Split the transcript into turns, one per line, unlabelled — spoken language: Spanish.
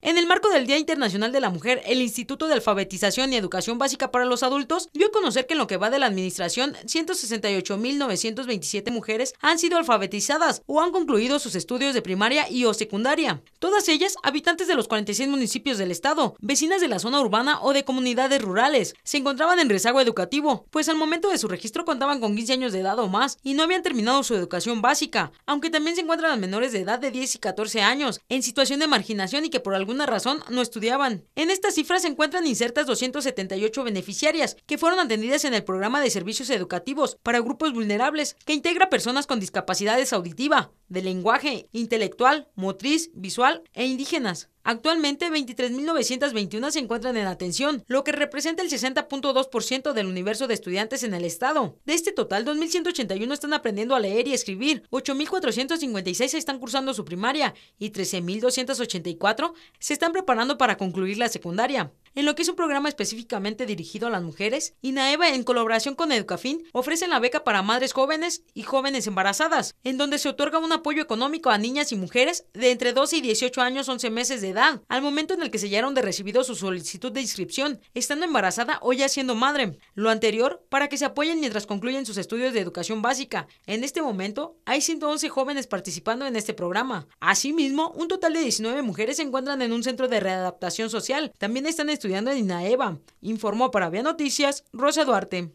En el marco del Día Internacional de la Mujer, el Instituto de Alfabetización y Educación Básica para los Adultos dio a conocer que en lo que va de la administración, 168.927 mujeres han sido alfabetizadas o han concluido sus estudios de primaria y o secundaria. Todas ellas habitantes de los 46 municipios del estado, vecinas de la zona urbana o de comunidades rurales, se encontraban en rezago educativo, pues al momento de su registro contaban con 15 años de edad o más y no habían terminado su educación básica, aunque también se encuentran menores de edad de 10 y 14 años en situación de marginación y que por algún razón no estudiaban. En estas cifras se encuentran insertas 278 beneficiarias que fueron atendidas en el programa de servicios educativos para grupos vulnerables que integra personas con discapacidades auditiva, de lenguaje, intelectual, motriz, visual e indígenas. Actualmente, 23.921 se encuentran en atención, lo que representa el 60.2% del universo de estudiantes en el estado. De este total, 2.181 están aprendiendo a leer y escribir, 8.456 están cursando su primaria y 13.284 se están preparando para concluir la secundaria en lo que es un programa específicamente dirigido a las mujeres, INAEVA, en colaboración con Educafin, ofrecen la beca para madres jóvenes y jóvenes embarazadas, en donde se otorga un apoyo económico a niñas y mujeres de entre 12 y 18 años 11 meses de edad, al momento en el que sellaron de recibido su solicitud de inscripción, estando embarazada o ya siendo madre. Lo anterior, para que se apoyen mientras concluyen sus estudios de educación básica. En este momento, hay 111 jóvenes participando en este programa. Asimismo, un total de 19 mujeres se encuentran en un centro de readaptación social. También están estudiando estudiando en INAEVA, informó para Vía Noticias Rosa Duarte.